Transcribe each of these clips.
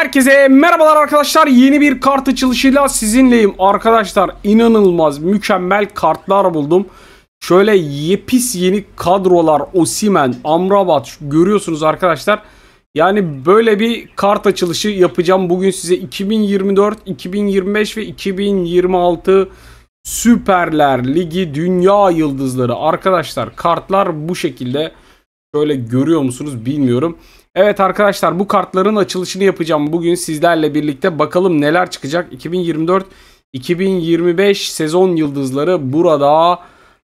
Herkese merhabalar arkadaşlar. Yeni bir kart açılışıyla sizinleyim. Arkadaşlar inanılmaz mükemmel kartlar buldum. Şöyle yepis yeni kadrolar, Osimen, Amrabat görüyorsunuz arkadaşlar. Yani böyle bir kart açılışı yapacağım. Bugün size 2024, 2025 ve 2026 Süperler Ligi Dünya Yıldızları. Arkadaşlar kartlar bu şekilde. Şöyle görüyor musunuz bilmiyorum. Evet arkadaşlar bu kartların açılışını yapacağım bugün sizlerle birlikte. Bakalım neler çıkacak. 2024-2025 sezon yıldızları burada.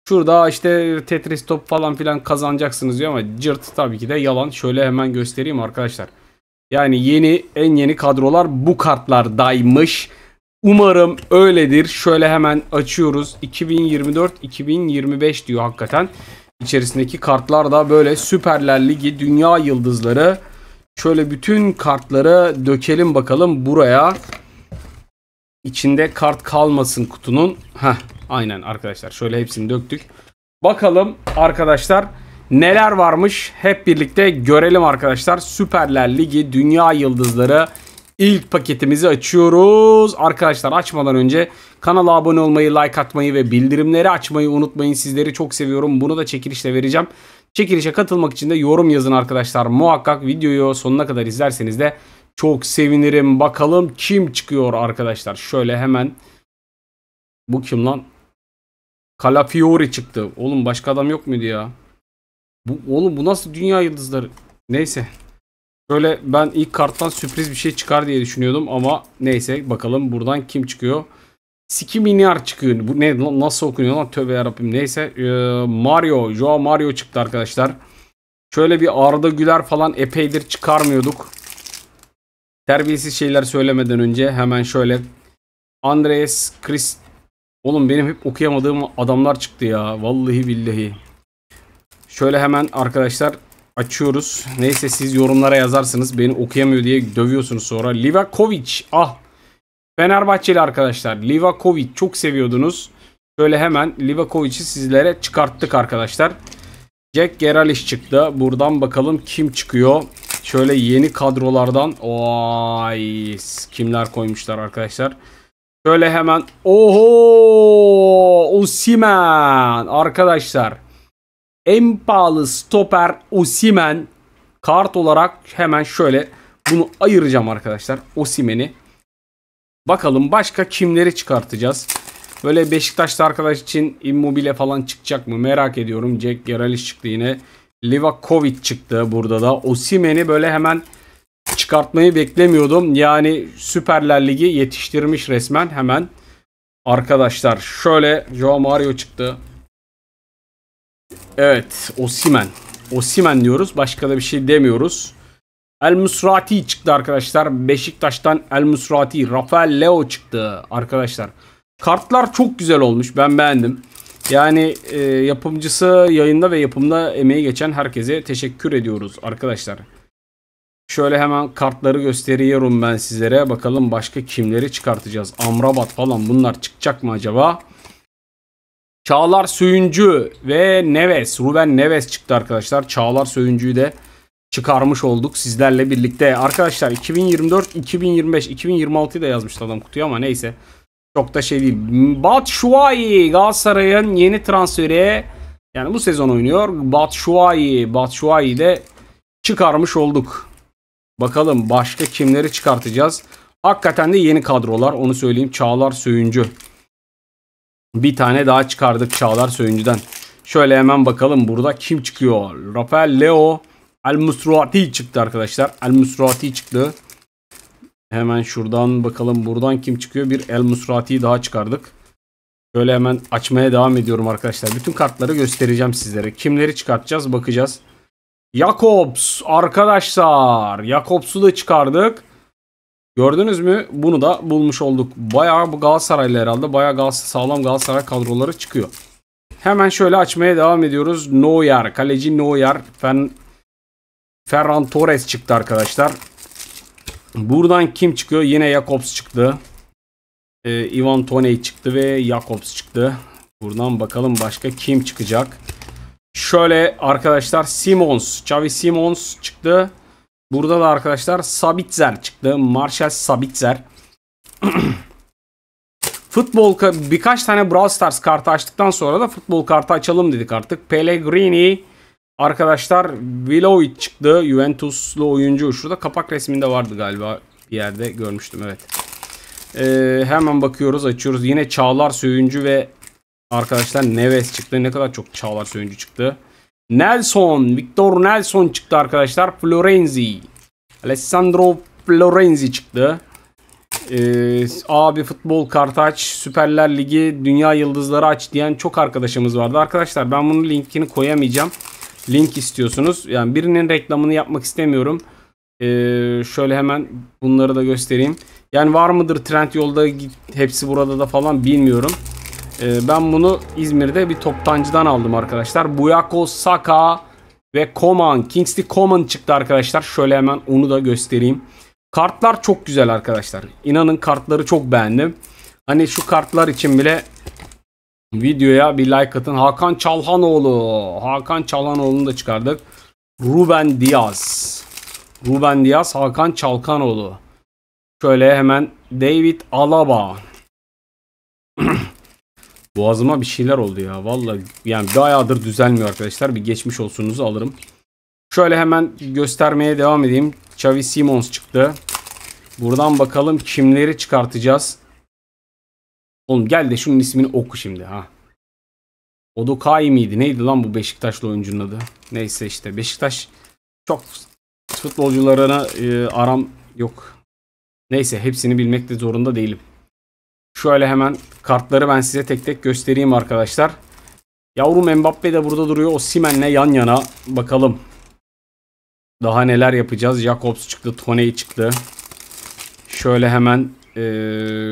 Şurada işte Tetris top falan filan kazanacaksınız diyor ama cırt tabii ki de yalan. Şöyle hemen göstereyim arkadaşlar. Yani yeni en yeni kadrolar bu kartlardaymış. Umarım öyledir. Şöyle hemen açıyoruz. 2024-2025 diyor hakikaten içerisindeki kartlar da böyle Süperler Ligi dünya yıldızları. Şöyle bütün kartları dökelim bakalım buraya. İçinde kart kalmasın kutunun. Heh, aynen arkadaşlar. Şöyle hepsini döktük. Bakalım arkadaşlar neler varmış hep birlikte görelim arkadaşlar. Süperler Ligi dünya yıldızları İlk paketimizi açıyoruz. Arkadaşlar açmadan önce kanala abone olmayı, like atmayı ve bildirimleri açmayı unutmayın. Sizleri çok seviyorum. Bunu da çekilişle vereceğim. Çekilişe katılmak için de yorum yazın arkadaşlar. Muhakkak videoyu sonuna kadar izlerseniz de çok sevinirim. Bakalım kim çıkıyor arkadaşlar. Şöyle hemen. Bu kim lan? Calafiori çıktı. Oğlum başka adam yok muydu ya? Bu, oğlum bu nasıl dünya yıldızları? Neyse. Böyle ben ilk karttan sürpriz bir şey çıkar diye düşünüyordum ama neyse bakalım buradan kim çıkıyor. Siki Minyar çıkıyor. Bu ne nasıl okunuyor lan tövbe yarabbim. Neyse e, Mario, Joa Mario çıktı arkadaşlar. Şöyle bir Arda Güler falan epeydir çıkarmıyorduk. Terbiyesiz şeyler söylemeden önce hemen şöyle Andres Chris Oğlum benim hep okuyamadığım adamlar çıktı ya. Vallahi billahi. Şöyle hemen arkadaşlar açıyoruz. Neyse siz yorumlara yazarsınız. Beni okuyamıyor diye dövüyorsunuz sonra. Livakovic. Ah. Fenerbahçeli arkadaşlar. Livakovic çok seviyordunuz. Şöyle hemen Livakovic'i sizlere çıkarttık arkadaşlar. Jack Geralish çıktı. Buradan bakalım kim çıkıyor. Şöyle yeni kadrolardan. Oy, kimler koymuşlar arkadaşlar. Şöyle hemen. Oho! Osimen arkadaşlar en pahalı stoper Osimen kart olarak hemen şöyle bunu ayıracağım arkadaşlar. Osimen'i. Bakalım başka kimleri çıkartacağız. Böyle Beşiktaş'ta arkadaş için Immobile falan çıkacak mı merak ediyorum. Jack Grealish çıktı yine. Livakovic çıktı burada da. Osimen'i böyle hemen çıkartmayı beklemiyordum. Yani Süperler Ligi yetiştirmiş resmen hemen. Arkadaşlar şöyle Joao Mario çıktı. Evet. Osimen. Osimen diyoruz. Başka da bir şey demiyoruz. El Musrati çıktı arkadaşlar. Beşiktaş'tan El Musrati. Rafael Leo çıktı arkadaşlar. Kartlar çok güzel olmuş. Ben beğendim. Yani e, yapımcısı yayında ve yapımda emeği geçen herkese teşekkür ediyoruz arkadaşlar. Şöyle hemen kartları gösteriyorum ben sizlere. Bakalım başka kimleri çıkartacağız. Amrabat falan bunlar çıkacak mı acaba? Çağlar Söyüncü ve Neves. Ruben Neves çıktı arkadaşlar. Çağlar Söyüncü'yü de çıkarmış olduk sizlerle birlikte. Arkadaşlar 2024, 2025, 2026'yı da yazmıştı adam kutuya ama neyse. Çok da şey değil. Batshuayi Galatasaray'ın yeni transferi. Yani bu sezon oynuyor. Batshuayi. Batshuayi'yi de çıkarmış olduk. Bakalım başka kimleri çıkartacağız. Hakikaten de yeni kadrolar. Onu söyleyeyim. Çağlar Söyüncü. Bir tane daha çıkardık Çağlar Söyüncü'den. Şöyle hemen bakalım burada kim çıkıyor? Rafael Leo Al Musruati çıktı arkadaşlar. Al Musruati çıktı. Hemen şuradan bakalım buradan kim çıkıyor? Bir El Musrati'yi daha çıkardık. Şöyle hemen açmaya devam ediyorum arkadaşlar. Bütün kartları göstereceğim sizlere. Kimleri çıkartacağız bakacağız. Jakobs arkadaşlar. Jakobs'u da çıkardık. Gördünüz mü? Bunu da bulmuş olduk. Bayağı bu Galatasaray'la herhalde. Bayağı Galatasaray, sağlam Galatasaray kadroları çıkıyor. Hemen şöyle açmaya devam ediyoruz. Neuer. Kaleci Neuer. Fen... Ferran Torres çıktı arkadaşlar. Buradan kim çıkıyor? Yine Jakobs çıktı. Ee, Ivan Toney çıktı ve Jakobs çıktı. Buradan bakalım başka kim çıkacak. Şöyle arkadaşlar Simons. Xavi Simons çıktı. Burada da arkadaşlar Sabitzer çıktı. Marshall Sabitzer. futbol birkaç tane Brawl Stars kartı açtıktan sonra da futbol kartı açalım dedik artık. Pellegrini arkadaşlar Vilovic çıktı. Juventuslu oyuncu. Şurada kapak resminde vardı galiba. Bir yerde görmüştüm evet. Ee, hemen bakıyoruz açıyoruz. Yine Çağlar Söyüncü ve arkadaşlar Neves çıktı. Ne kadar çok Çağlar Söyüncü çıktı. Nelson, Victor Nelson çıktı arkadaşlar. Florenzi. Alessandro Florenzi çıktı. Ee, abi futbol kartı Süperler Ligi, Dünya Yıldızları aç diyen çok arkadaşımız vardı. Arkadaşlar ben bunun linkini koyamayacağım. Link istiyorsunuz. Yani birinin reklamını yapmak istemiyorum. Ee, şöyle hemen bunları da göstereyim. Yani var mıdır trend yolda hepsi burada da falan bilmiyorum. Ee, ben bunu İzmir'de bir toptancıdan aldım arkadaşlar. Buyako Saka ve Koman, Kingsley Koman çıktı arkadaşlar. Şöyle hemen onu da göstereyim. Kartlar çok güzel arkadaşlar. İnanın kartları çok beğendim. Hani şu kartlar için bile videoya bir like atın. Hakan Çalhanoğlu. Hakan Çalhanoğlu'nu da çıkardık. Ruben Diaz. Ruben Diaz, Hakan Çalkanoğlu. Şöyle hemen David Alaba. Boğazıma bir şeyler oldu ya. Valla yani bayağıdır düzelmiyor arkadaşlar. Bir geçmiş olsunuzu alırım. Şöyle hemen göstermeye devam edeyim. Xavi Simons çıktı. Buradan bakalım kimleri çıkartacağız. Oğlum gel de şunun ismini oku şimdi ha. Odokai miydi? Neydi lan bu Beşiktaşlı oyuncunun adı? Neyse işte Beşiktaş çok futbolcularına e, aram yok. Neyse hepsini bilmekte zorunda değilim. Şöyle hemen kartları ben size tek tek göstereyim arkadaşlar. Yavrum Mbappe de burada duruyor. O Simen'le yan yana. Bakalım. Daha neler yapacağız. Jacobs çıktı. Toney çıktı. Şöyle hemen e,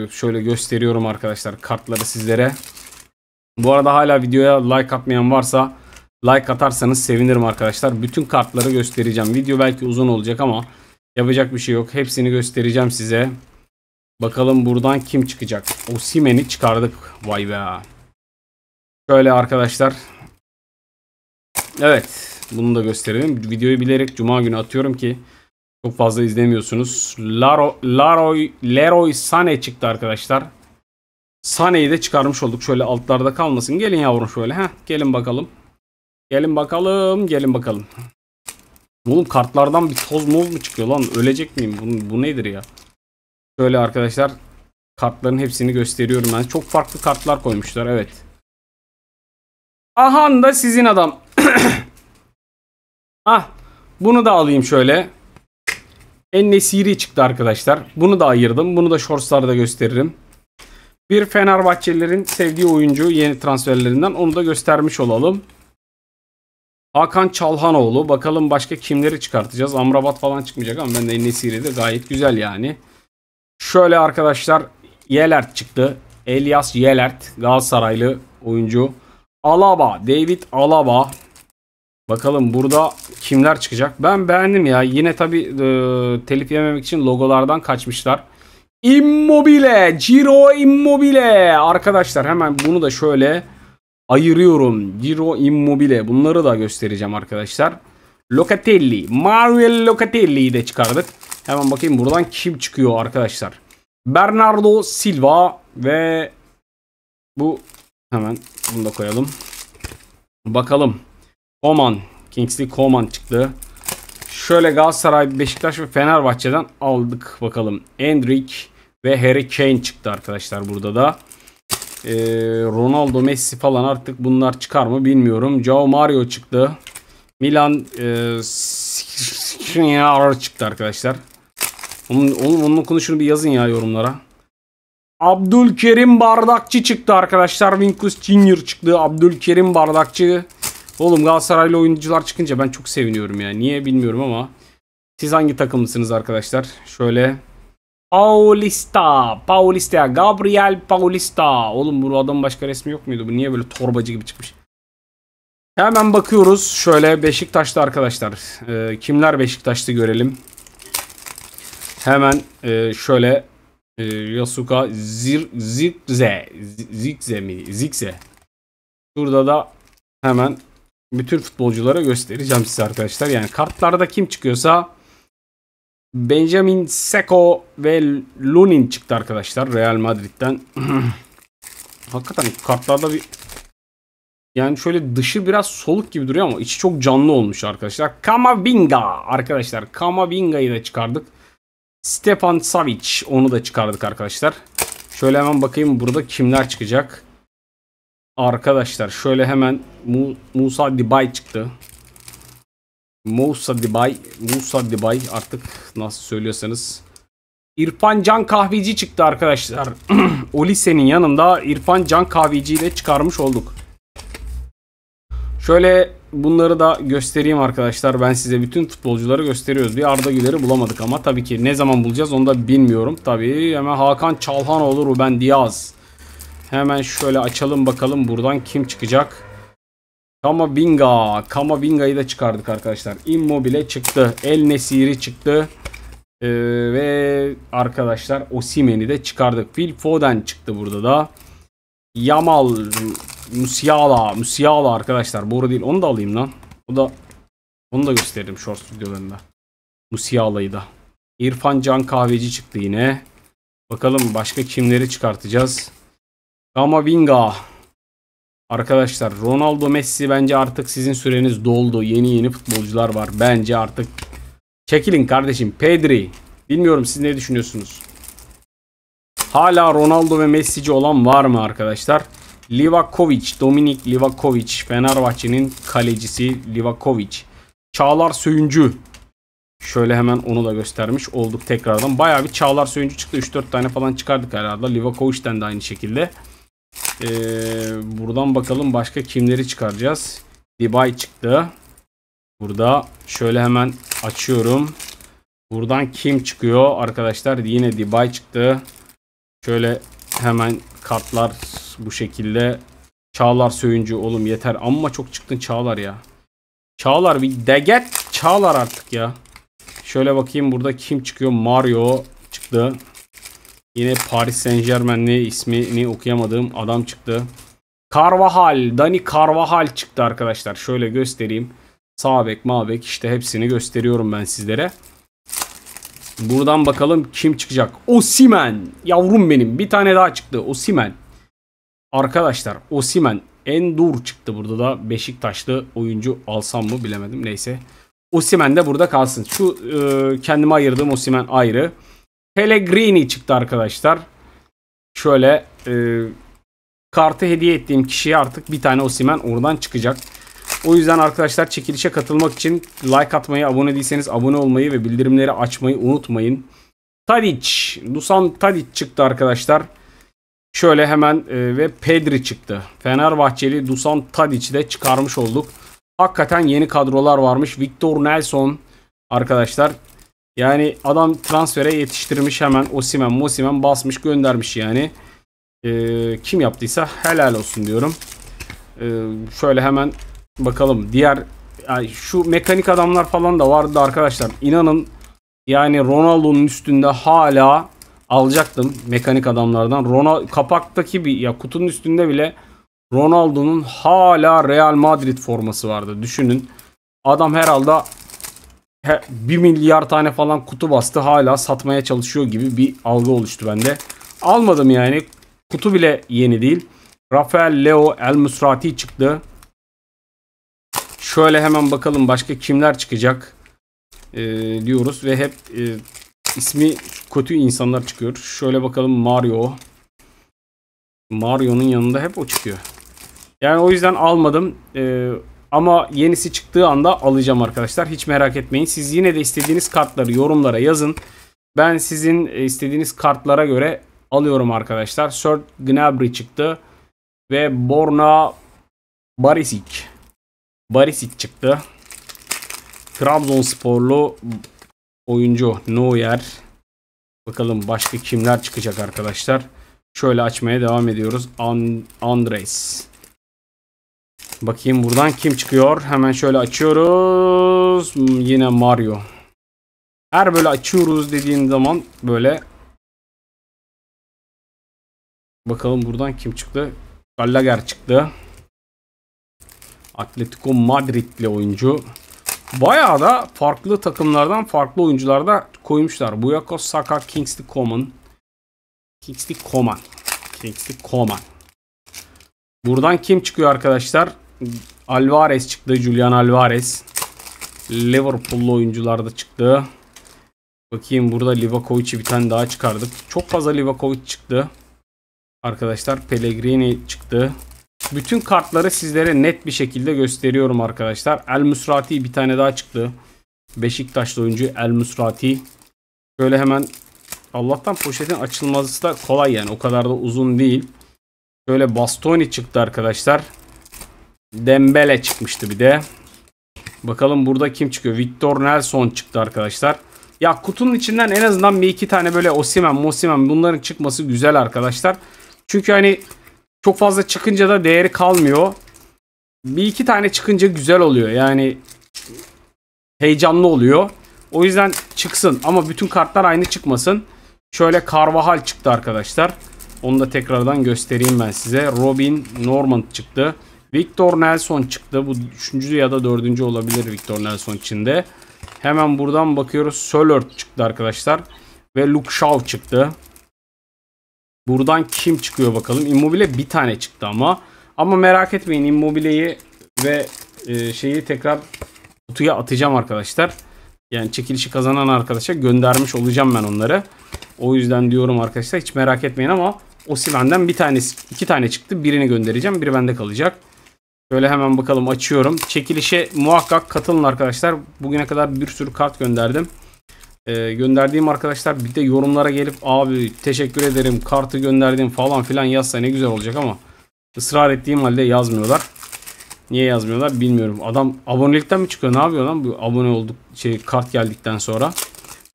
şöyle gösteriyorum arkadaşlar kartları sizlere. Bu arada hala videoya like atmayan varsa like atarsanız sevinirim arkadaşlar. Bütün kartları göstereceğim. Video belki uzun olacak ama yapacak bir şey yok. Hepsini göstereceğim size. Bakalım buradan kim çıkacak? Osimen'i çıkardık. Vay be. Şöyle arkadaşlar. Evet. Bunu da gösterelim. Videoyu bilerek cuma günü atıyorum ki çok fazla izlemiyorsunuz. Laro, Laroy, Leroy Sane çıktı arkadaşlar. Sane'yi de çıkarmış olduk. Şöyle altlarda kalmasın. Gelin yavrum şöyle. Heh, gelin bakalım. Gelin bakalım. Gelin bakalım. Oğlum kartlardan bir toz moz mu çıkıyor lan? Ölecek miyim? Bu, bu nedir ya? Şöyle arkadaşlar kartların hepsini gösteriyorum ben. Çok farklı kartlar koymuşlar evet. Ahan da sizin adam. ah bunu da alayım şöyle. Enne Siri çıktı arkadaşlar. Bunu da ayırdım. Bunu da shortslarda gösteririm. Bir Fenerbahçelilerin sevdiği oyuncu yeni transferlerinden onu da göstermiş olalım. Hakan Çalhanoğlu. Bakalım başka kimleri çıkartacağız. Amrabat falan çıkmayacak ama ben de Nesiri de gayet güzel yani. Şöyle arkadaşlar Yelert çıktı. Elias Yelert Galatasaraylı oyuncu. Alaba, David Alaba. Bakalım burada kimler çıkacak? Ben beğendim ya. Yine tabi e, telif yememek için logolardan kaçmışlar. Immobile, Giro Immobile. Arkadaşlar hemen bunu da şöyle ayırıyorum. Giro Immobile. Bunları da göstereceğim arkadaşlar. Locatelli, Mario Locatelli'yi de çıkardık. Hemen bakayım buradan kim çıkıyor arkadaşlar. Bernardo Silva ve bu hemen bunu da koyalım. Bakalım. Oman. Kingsley Koman çıktı. Şöyle Galatasaray, Beşiktaş ve Fenerbahçe'den aldık bakalım. Endrick ve Harry Kane çıktı arkadaşlar burada da. Ee, Ronaldo, Messi falan artık bunlar çıkar mı bilmiyorum. Joao Mario çıktı. Milan e, ya Şnyar çıktı arkadaşlar. Oğlum onun, konuşunu bir yazın ya yorumlara. Abdülkerim Bardakçı çıktı arkadaşlar. Vinkus Junior çıktı. Abdülkerim Bardakçı. Oğlum Galatasaraylı oyuncular çıkınca ben çok seviniyorum ya. Niye bilmiyorum ama. Siz hangi takımlısınız arkadaşlar? Şöyle. Paulista. Paulista. Gabriel Paulista. Oğlum bu adamın başka resmi yok muydu? Bu niye böyle torbacı gibi çıkmış? Hemen bakıyoruz. Şöyle Beşiktaş'ta arkadaşlar. E, kimler Beşiktaş'ta görelim. Hemen e, şöyle e, Yasuka Zir, Zikze Zikze mi? Zikze. Burada da hemen bütün futbolculara göstereceğim size arkadaşlar. Yani kartlarda kim çıkıyorsa Benjamin Seko ve Lunin çıktı arkadaşlar Real Madrid'den. Hakikaten kartlarda bir yani şöyle dışı biraz soluk gibi duruyor ama içi çok canlı olmuş arkadaşlar. Kamavinga arkadaşlar. Kamavinga'yı da çıkardık. Stefan Savic onu da çıkardık arkadaşlar. Şöyle hemen bakayım burada kimler çıkacak. Arkadaşlar şöyle hemen Mu Musa Dibay çıktı. Musa Dibay, Musa Dibay artık nasıl söylüyorsanız. İrfan Can Kahveci çıktı arkadaşlar. o yanında İrfan Can Kahveci ile çıkarmış olduk. Şöyle bunları da göstereyim arkadaşlar. Ben size bütün futbolcuları gösteriyoruz Bir Arda Güler'i bulamadık ama tabii ki ne zaman bulacağız onu da bilmiyorum. Tabii hemen Hakan Çalhanoğlu, Ruben Diaz. Hemen şöyle açalım bakalım buradan kim çıkacak. Kamavinga. Kamavinga'yı da çıkardık arkadaşlar. Immobile çıktı. El Nesiri çıktı. Ee, ve arkadaşlar Osimen'i de çıkardık. Phil Foden çıktı burada da. Yamal Musiala. Musiala arkadaşlar. Boru değil. Onu da alayım lan. O da onu da gösteririm shorts videolarında. Musiala'yı da. İrfan Can Kahveci çıktı yine. Bakalım başka kimleri çıkartacağız. Vinga. Arkadaşlar Ronaldo Messi bence artık sizin süreniz doldu. Yeni yeni futbolcular var. Bence artık çekilin kardeşim. Pedri. Bilmiyorum siz ne düşünüyorsunuz? Hala Ronaldo ve Messi'ci olan var mı arkadaşlar? Livakovic, Dominik Livakovic, Fenerbahçe'nin kalecisi Livakovic. Çağlar Söyüncü. Şöyle hemen onu da göstermiş olduk tekrardan. Bayağı bir Çağlar Söyüncü çıktı. 3-4 tane falan çıkardık herhalde. Livakovic'ten de aynı şekilde. Ee, buradan bakalım başka kimleri çıkaracağız. Dibay çıktı. Burada şöyle hemen açıyorum. Buradan kim çıkıyor arkadaşlar? Yine Dibay çıktı. Şöyle hemen kartlar bu şekilde. Çağlar Söyüncü oğlum yeter. Amma çok çıktın Çağlar ya. Çağlar bir deget Çağlar artık ya. Şöyle bakayım burada kim çıkıyor? Mario çıktı. Yine Paris Saint Germain'li ismini okuyamadığım adam çıktı. Carvajal, Dani Carvajal çıktı arkadaşlar. Şöyle göstereyim. Sağ bek, bek işte hepsini gösteriyorum ben sizlere. Buradan bakalım kim çıkacak. Osimen. Yavrum benim. Bir tane daha çıktı. Osimen. Arkadaşlar Osimen. Endur çıktı burada da. Beşiktaşlı oyuncu alsam mı bilemedim. Neyse. Osimen de burada kalsın. Şu e, kendime ayırdığım Osimen ayrı. Pellegrini çıktı arkadaşlar. Şöyle e, kartı hediye ettiğim kişiye artık bir tane Osimen oradan çıkacak. O yüzden arkadaşlar çekilişe katılmak için like atmayı, abone değilseniz abone olmayı ve bildirimleri açmayı unutmayın. Tadic, Dusan Tadic çıktı arkadaşlar. Şöyle hemen e, ve Pedri çıktı. Fenerbahçeli Dusan Tadic'i de çıkarmış olduk. Hakikaten yeni kadrolar varmış. Victor Nelson arkadaşlar. Yani adam transfere yetiştirmiş hemen. Osimen, Mosimen basmış göndermiş yani. E, kim yaptıysa helal olsun diyorum. E, şöyle hemen Bakalım diğer yani şu mekanik adamlar falan da vardı arkadaşlar. İnanın yani Ronaldo'nun üstünde hala alacaktım mekanik adamlardan. Ronaldo kapaktaki bir ya kutunun üstünde bile Ronaldo'nun hala Real Madrid forması vardı. Düşünün. Adam herhalde he, 1 milyar tane falan kutu bastı. Hala satmaya çalışıyor gibi bir algı oluştu bende. Almadım yani. Kutu bile yeni değil. Rafael Leo El Musrati çıktı. Şöyle hemen bakalım başka kimler çıkacak e, diyoruz ve hep e, ismi kötü insanlar çıkıyor. Şöyle bakalım Mario. Mario'nun yanında hep o çıkıyor. Yani o yüzden almadım. E, ama yenisi çıktığı anda alacağım arkadaşlar. Hiç merak etmeyin. Siz yine de istediğiniz kartları yorumlara yazın. Ben sizin e, istediğiniz kartlara göre alıyorum arkadaşlar. Sir Gnabry çıktı. Ve Borna Barisic. Barisic çıktı. Trabzonsporlu oyuncu Neuer. Bakalım başka kimler çıkacak arkadaşlar. Şöyle açmaya devam ediyoruz. Andres. Bakayım buradan kim çıkıyor. Hemen şöyle açıyoruz. Yine Mario. Her böyle açıyoruz dediğim zaman böyle. Bakalım buradan kim çıktı. Gallagher çıktı. Atletico Madrid'li oyuncu. Bayağı da farklı takımlardan farklı oyuncular da koymuşlar. Buyako Saka, Kingsley Coman. Kingsley Coman. Kingsley Coman. Buradan kim çıkıyor arkadaşlar? Alvarez çıktı. Julian Alvarez. Liverpool'lu oyuncular da çıktı. Bakayım burada Livakovic'i bir tane daha çıkardık. Çok fazla Livakovic çıktı. Arkadaşlar Pellegrini çıktı. Bütün kartları sizlere net bir şekilde gösteriyorum arkadaşlar. El Musrati bir tane daha çıktı. Beşiktaşlı oyuncu El Musrati. Böyle hemen Allah'tan poşetin açılması da kolay yani. O kadar da uzun değil. Böyle Bastoni çıktı arkadaşlar. Dembele çıkmıştı bir de. Bakalım burada kim çıkıyor? Victor Nelson çıktı arkadaşlar. Ya kutunun içinden en azından bir iki tane böyle Osimen, Mosimen bunların çıkması güzel arkadaşlar. Çünkü hani çok fazla çıkınca da değeri kalmıyor. Bir iki tane çıkınca güzel oluyor. Yani heyecanlı oluyor. O yüzden çıksın ama bütün kartlar aynı çıkmasın. Şöyle Carvajal çıktı arkadaşlar. Onu da tekrardan göstereyim ben size. Robin Norman çıktı. Victor Nelson çıktı. Bu üçüncü ya da dördüncü olabilir Victor Nelson içinde. Hemen buradan bakıyoruz. Sölört çıktı arkadaşlar. Ve Luke Shaw çıktı. Buradan kim çıkıyor bakalım. Immobile bir tane çıktı ama. Ama merak etmeyin Immobile'yi ve e, şeyi tekrar kutuya atacağım arkadaşlar. Yani çekilişi kazanan arkadaşa göndermiş olacağım ben onları. O yüzden diyorum arkadaşlar hiç merak etmeyin ama o Sivan'dan bir tanesi, iki tane çıktı. Birini göndereceğim. Biri bende kalacak. Şöyle hemen bakalım açıyorum. Çekilişe muhakkak katılın arkadaşlar. Bugüne kadar bir sürü kart gönderdim. Ee, gönderdiğim arkadaşlar bir de yorumlara gelip abi teşekkür ederim kartı gönderdim falan filan yazsa ne güzel olacak ama ısrar ettiğim halde yazmıyorlar. Niye yazmıyorlar bilmiyorum. Adam abonelikten mi çıkıyor? Ne yapıyor lan bu abone olduk şey kart geldikten sonra.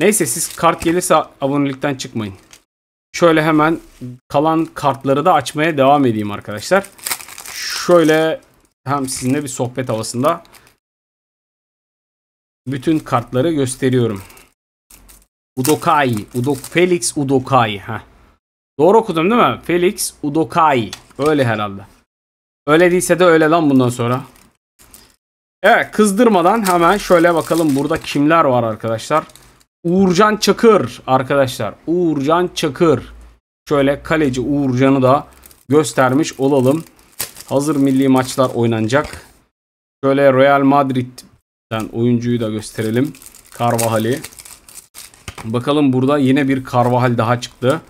Neyse siz kart gelirse abonelikten çıkmayın. Şöyle hemen kalan kartları da açmaya devam edeyim arkadaşlar. Şöyle hem sizinle bir sohbet havasında bütün kartları gösteriyorum. Udokai. Udok Felix Udokai. Heh. Doğru okudum değil mi? Felix Udokai. Öyle herhalde. Öyle değilse de öyle lan bundan sonra. Evet kızdırmadan hemen şöyle bakalım burada kimler var arkadaşlar. Uğurcan Çakır arkadaşlar. Uğurcan Çakır. Şöyle kaleci Uğurcan'ı da göstermiş olalım. Hazır milli maçlar oynanacak. Şöyle Real Madrid'den oyuncuyu da gösterelim. Carvajali. Bakalım burada yine bir Karvahal daha çıktı.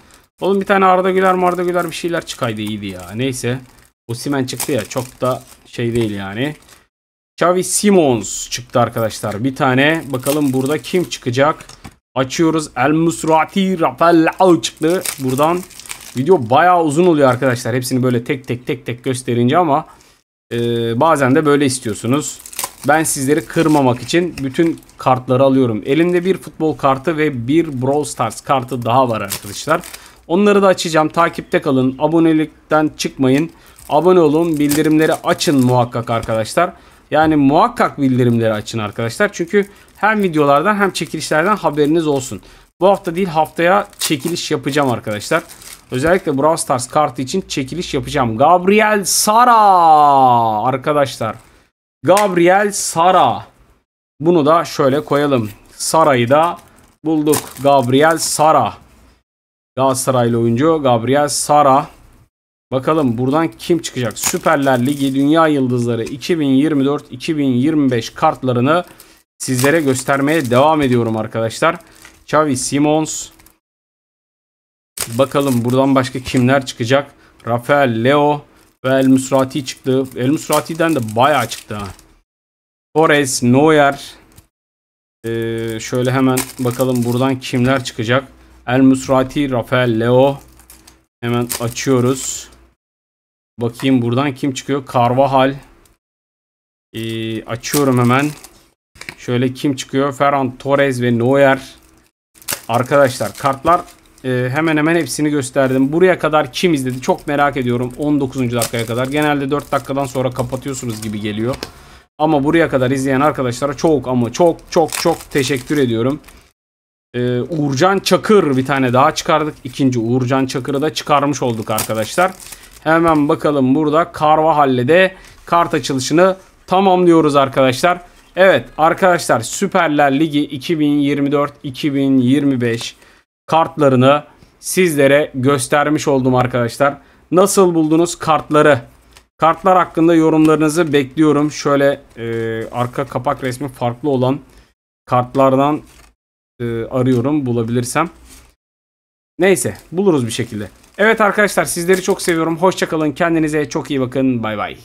Oğlum bir tane Arda Güler Marda Güler bir şeyler çıkaydı iyiydi ya. Neyse. O Simen çıktı ya çok da şey değil yani. Xavi Simons çıktı arkadaşlar. Bir tane bakalım burada kim çıkacak. Açıyoruz. El Musrati Rafael Au çıktı. Buradan video bayağı uzun oluyor arkadaşlar. Hepsini böyle tek tek tek tek gösterince ama e, bazen de böyle istiyorsunuz. Ben sizleri kırmamak için bütün kartları alıyorum. Elimde bir futbol kartı ve bir Brawl Stars kartı daha var arkadaşlar. Onları da açacağım. Takipte kalın. Abonelikten çıkmayın. Abone olun. Bildirimleri açın muhakkak arkadaşlar. Yani muhakkak bildirimleri açın arkadaşlar. Çünkü hem videolardan hem çekilişlerden haberiniz olsun. Bu hafta değil haftaya çekiliş yapacağım arkadaşlar. Özellikle Brawl Stars kartı için çekiliş yapacağım. Gabriel Sara arkadaşlar. Gabriel Sara. Bunu da şöyle koyalım. Sara'yı da bulduk. Gabriel Sara. Galatasaraylı oyuncu Gabriel Sara. Bakalım buradan kim çıkacak? Süperler Ligi Dünya Yıldızları 2024-2025 kartlarını sizlere göstermeye devam ediyorum arkadaşlar. Xavi Simons. Bakalım buradan başka kimler çıkacak? Rafael Leo. Ve El Musrati çıktı. El Musrati'den de bayağı çıktı ha. Torres, Noyer. Ee, şöyle hemen bakalım buradan kimler çıkacak. El Musrati, Rafael Leo. Hemen açıyoruz. Bakayım buradan kim çıkıyor? Carvajal. Ee, açıyorum hemen. Şöyle kim çıkıyor? Ferran Torres ve Noyer. Arkadaşlar kartlar ee, hemen hemen hepsini gösterdim. Buraya kadar kim izledi çok merak ediyorum 19. dakikaya kadar. Genelde 4 dakikadan sonra kapatıyorsunuz gibi geliyor. Ama buraya kadar izleyen arkadaşlara çok ama çok çok çok teşekkür ediyorum. Ee, Uğurcan Çakır bir tane daha çıkardık. İkinci Uğurcan Çakır'ı da çıkarmış olduk arkadaşlar. Hemen bakalım burada Karvahalle'de kart açılışını tamamlıyoruz arkadaşlar. Evet arkadaşlar Süperler Ligi 2024-2025 kartlarını sizlere göstermiş oldum arkadaşlar. Nasıl buldunuz kartları? Kartlar hakkında yorumlarınızı bekliyorum. Şöyle e, arka kapak resmi farklı olan kartlardan e, arıyorum bulabilirsem. Neyse buluruz bir şekilde. Evet arkadaşlar sizleri çok seviyorum. Hoşçakalın. Kendinize çok iyi bakın. Bay bay.